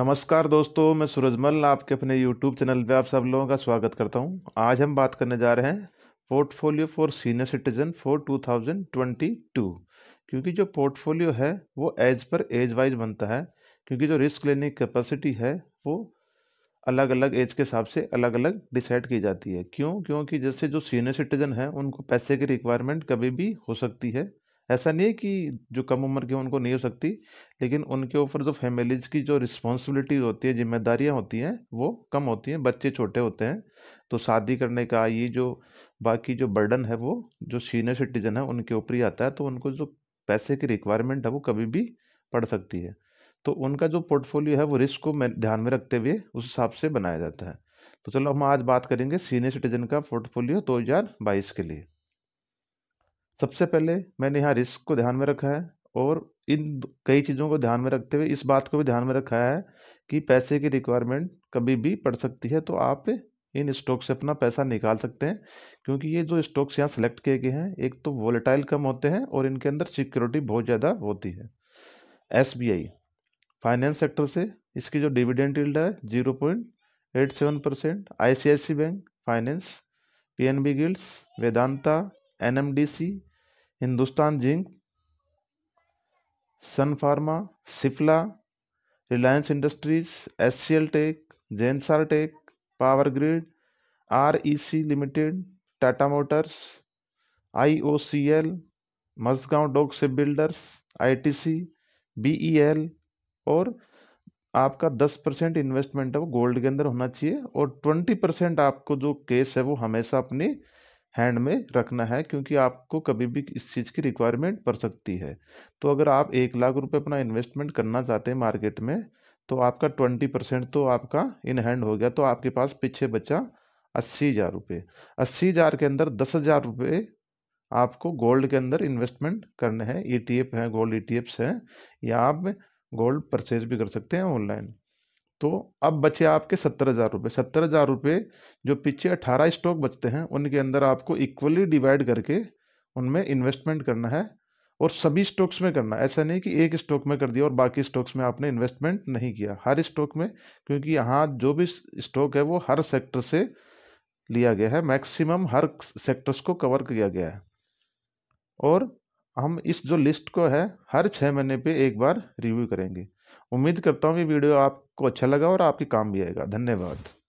नमस्कार दोस्तों मैं सूरजमल आपके अपने यूट्यूब चैनल पे आप सब लोगों का स्वागत करता हूं आज हम बात करने जा रहे हैं portfolio for senior citizen for 2022 क्योंकि जो पोर्टफोलियो है वो एज पर एज वाइज बनता है क्योंकि जो रिस्क लेने की कैपेसिटी है वो अलग अलग एज के हिसाब से अलग अलग डिसाइड की जाती है क्यों क्योंकि जैसे जो सीनियर सिटीजन है उनको पैसे की रिक्वायरमेंट कभी भी हो सकती है ऐसा नहीं है कि जो कम उम्र के उनको नहीं हो सकती लेकिन उनके ऊपर जो फैमिलीज की जो रिस्पॉन्सिबिलिटीज होती है जिम्मेदारियाँ होती हैं वो कम होती हैं बच्चे छोटे होते हैं तो शादी करने का ये जो बाकी जो बर्डन है वो जो सीनियर सिटीजन है उनके ऊपर ही आता है तो उनको जो पैसे की रिक्वायरमेंट है वो कभी भी पड़ सकती है तो उनका जो पोर्टफोलियो है वो रिस्क को ध्यान में रखते हुए उस हिसाब से बनाया जाता है तो चलो हम आज बात करेंगे सीनियर सिटीजन का पोर्टफोलियो दो हज़ार बाईस के लिए सबसे पहले मैंने यहाँ रिस्क को ध्यान में रखा है और इन कई चीज़ों को ध्यान में रखते हुए इस बात को भी ध्यान में रखा है कि पैसे की रिक्वायरमेंट कभी भी पड़ सकती है तो आप इन स्टॉक से अपना पैसा निकाल सकते हैं क्योंकि ये जो स्टॉक्स यहाँ सेलेक्ट किए गए हैं एक तो वोलेटाइल कम होते हैं और इनके अंदर सिक्योरिटी बहुत ज़्यादा होती है एस फाइनेंस सेक्टर से इसकी जो डिविडेंड इल्ड है zero point eight seven percent I bank finance P N B गिल्स Vedanta N M D C Hindustan Zinc Sun Pharma Cipla Reliance Industries S C L Tech Zensar Tech Power Grid R E C Limited Tata Motors I O C L Mazagon Dock shipbuilders I T C B E L और आपका दस percent investment है वो gold के अंदर होना चाहिए और ट्वेंटी परसेंट आपको जो केस है वो हमेशा अपनी हैंड में रखना है क्योंकि आपको कभी भी इस चीज़ की रिक्वायरमेंट पड़ सकती है तो अगर आप एक लाख रुपए अपना इन्वेस्टमेंट करना चाहते हैं मार्केट में तो आपका ट्वेंटी परसेंट तो आपका इन हैंड हो गया तो आपके पास पीछे बचा अस्सी हज़ार रुपये अस्सी हज़ार के अंदर दस हज़ार रुपये आपको गोल्ड के अंदर इन्वेस्टमेंट करने हैं ई टी एफ हैं गोल्ड ई टी एफ्स हैं या आप गोल्ड परचेज भी कर सकते हैं ऑनलाइन तो अब बचे आपके सत्तर हज़ार रुपये सत्तर हज़ार रुपये जो पीछे अठारह स्टॉक बचते हैं उनके अंदर आपको इक्वली डिवाइड करके उनमें इन्वेस्टमेंट करना है और सभी स्टॉक्स में करना ऐसा नहीं कि एक स्टॉक में कर दिया और बाकी स्टॉक्स में आपने इन्वेस्टमेंट नहीं किया हर स्टॉक में क्योंकि यहाँ जो भी स्टॉक है वो हर सेक्टर से लिया गया है मैक्सिमम हर सेक्टर्स को कवर किया गया है और हम इस जो लिस्ट को है हर छः महीने पे एक बार रिव्यू करेंगे उम्मीद करता हूँ ये वीडियो आपको अच्छा लगा और आपके काम भी आएगा धन्यवाद